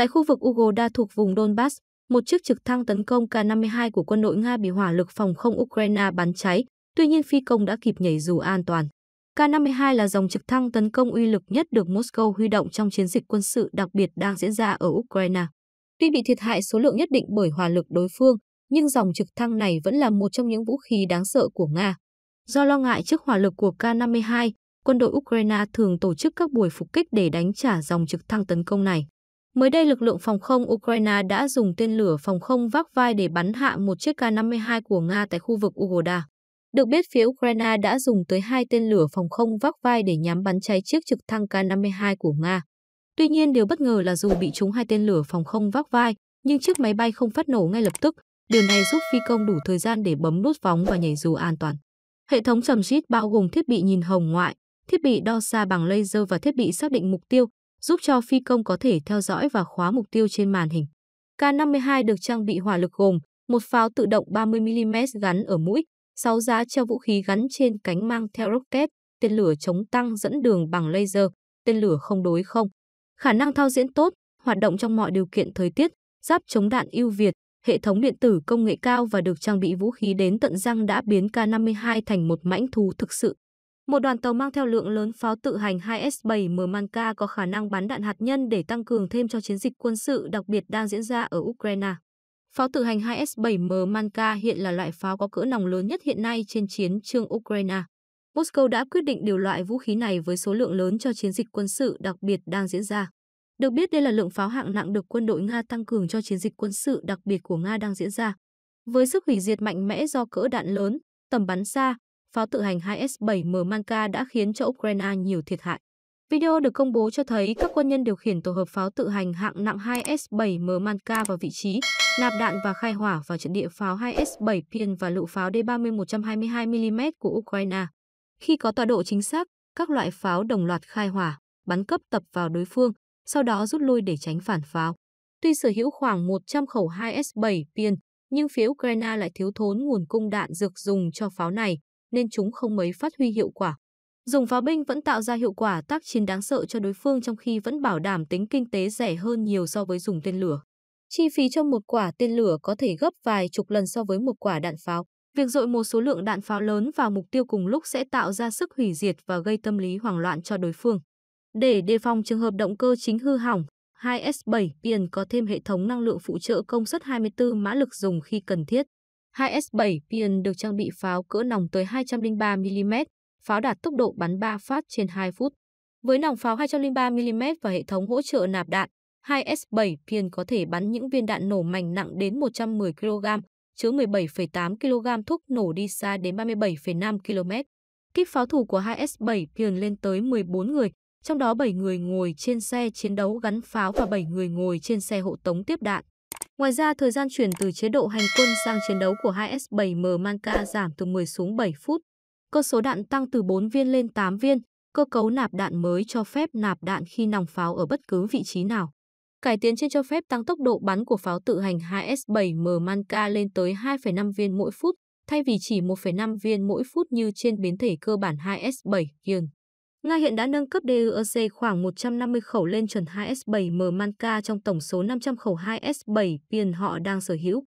Tại khu vực Ugoda thuộc vùng Donbass, một chiếc trực thăng tấn công K-52 của quân đội Nga bị hỏa lực phòng không Ukraine bắn cháy, tuy nhiên phi công đã kịp nhảy dù an toàn. K-52 là dòng trực thăng tấn công uy lực nhất được Moscow huy động trong chiến dịch quân sự đặc biệt đang diễn ra ở Ukraine. Tuy bị thiệt hại số lượng nhất định bởi hỏa lực đối phương, nhưng dòng trực thăng này vẫn là một trong những vũ khí đáng sợ của Nga. Do lo ngại trước hỏa lực của K-52, quân đội Ukraine thường tổ chức các buổi phục kích để đánh trả dòng trực thăng tấn công này. Mới đây, lực lượng phòng không Ukraine đã dùng tên lửa phòng không vác vai để bắn hạ một chiếc K-52 của Nga tại khu vực Ugoda. Được biết, phía Ukraine đã dùng tới hai tên lửa phòng không vác vai để nhắm bắn cháy chiếc trực thăng K-52 của Nga. Tuy nhiên, điều bất ngờ là dù bị trúng hai tên lửa phòng không vác vai, nhưng chiếc máy bay không phát nổ ngay lập tức. Điều này giúp phi công đủ thời gian để bấm nút phóng và nhảy dù an toàn. Hệ thống trầm rít bao gồm thiết bị nhìn hồng ngoại, thiết bị đo xa bằng laser và thiết bị xác định mục tiêu, giúp cho phi công có thể theo dõi và khóa mục tiêu trên màn hình. K-52 được trang bị hỏa lực gồm một pháo tự động 30mm gắn ở mũi, 6 giá treo vũ khí gắn trên cánh mang theo rocket, tên lửa chống tăng dẫn đường bằng laser, tên lửa không đối không. Khả năng thao diễn tốt, hoạt động trong mọi điều kiện thời tiết, giáp chống đạn ưu việt, hệ thống điện tử công nghệ cao và được trang bị vũ khí đến tận răng đã biến K-52 thành một mãnh thú thực sự một đoàn tàu mang theo lượng lớn pháo tự hành 2S-7 Manka có khả năng bắn đạn hạt nhân để tăng cường thêm cho chiến dịch quân sự đặc biệt đang diễn ra ở Ukraine. Pháo tự hành 2S-7 Manka hiện là loại pháo có cỡ nòng lớn nhất hiện nay trên chiến trường Ukraine. Moscow đã quyết định điều loại vũ khí này với số lượng lớn cho chiến dịch quân sự đặc biệt đang diễn ra. Được biết đây là lượng pháo hạng nặng được quân đội Nga tăng cường cho chiến dịch quân sự đặc biệt của Nga đang diễn ra. Với sức hủy diệt mạnh mẽ do cỡ đạn lớn, tầm bắn xa, pháo tự hành 2S-7M Manka đã khiến cho Ukraine nhiều thiệt hại. Video được công bố cho thấy các quân nhân điều khiển tổ hợp pháo tự hành hạng nặng 2S-7M Manka vào vị trí, nạp đạn và khai hỏa vào trận địa pháo 2S-7 Pien và lựu pháo D-30 122mm của Ukraine. Khi có tọa độ chính xác, các loại pháo đồng loạt khai hỏa, bắn cấp tập vào đối phương, sau đó rút lui để tránh phản pháo. Tuy sở hữu khoảng 100 khẩu 2S-7 Pien, nhưng phía Ukraine lại thiếu thốn nguồn cung đạn dược dùng cho pháo này, nên chúng không mấy phát huy hiệu quả. Dùng pháo binh vẫn tạo ra hiệu quả tác chiến đáng sợ cho đối phương trong khi vẫn bảo đảm tính kinh tế rẻ hơn nhiều so với dùng tên lửa. Chi phí cho một quả tên lửa có thể gấp vài chục lần so với một quả đạn pháo. Việc dội một số lượng đạn pháo lớn vào mục tiêu cùng lúc sẽ tạo ra sức hủy diệt và gây tâm lý hoảng loạn cho đối phương. Để đề phòng trường hợp động cơ chính hư hỏng, 2S7 Pion có thêm hệ thống năng lượng phụ trợ công suất 24 mã lực dùng khi cần thiết. 2S7 Pion được trang bị pháo cỡ nòng tới 203mm, pháo đạt tốc độ bắn 3 phát trên 2 phút. Với nòng pháo 203mm và hệ thống hỗ trợ nạp đạn, 2S7 Pion có thể bắn những viên đạn nổ mảnh nặng đến 110 kg, chứa 17,8 kg thuốc nổ đi xa đến 37,5 km. Kíp pháo thủ của 2S7 Pion lên tới 14 người, trong đó 7 người ngồi trên xe chiến đấu gắn pháo và 7 người ngồi trên xe hộ tống tiếp đạn. Ngoài ra, thời gian chuyển từ chế độ hành quân sang chiến đấu của 2S7M Manka giảm từ 10 xuống 7 phút. Cơ số đạn tăng từ 4 viên lên 8 viên. Cơ cấu nạp đạn mới cho phép nạp đạn khi nòng pháo ở bất cứ vị trí nào. Cải tiến trên cho phép tăng tốc độ bắn của pháo tự hành 2S7M Manka lên tới 2,5 viên mỗi phút, thay vì chỉ 1,5 viên mỗi phút như trên biến thể cơ bản 2S7 Yun. Nga hiện đã nâng cấp DUOC e khoảng 150 khẩu lên chuẩn 2S7M Manka trong tổng số 500 khẩu 2S7 Piền họ đang sở hữu.